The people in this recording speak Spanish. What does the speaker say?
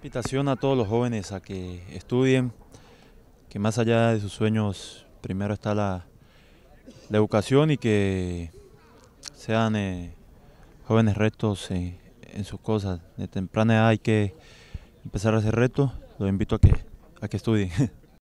Invitación a todos los jóvenes a que estudien, que más allá de sus sueños, primero está la, educación y que sean eh, jóvenes rectos en sus cosas. De temprana edad hay que empezar a hacer retos, los invito a que, a que estudien.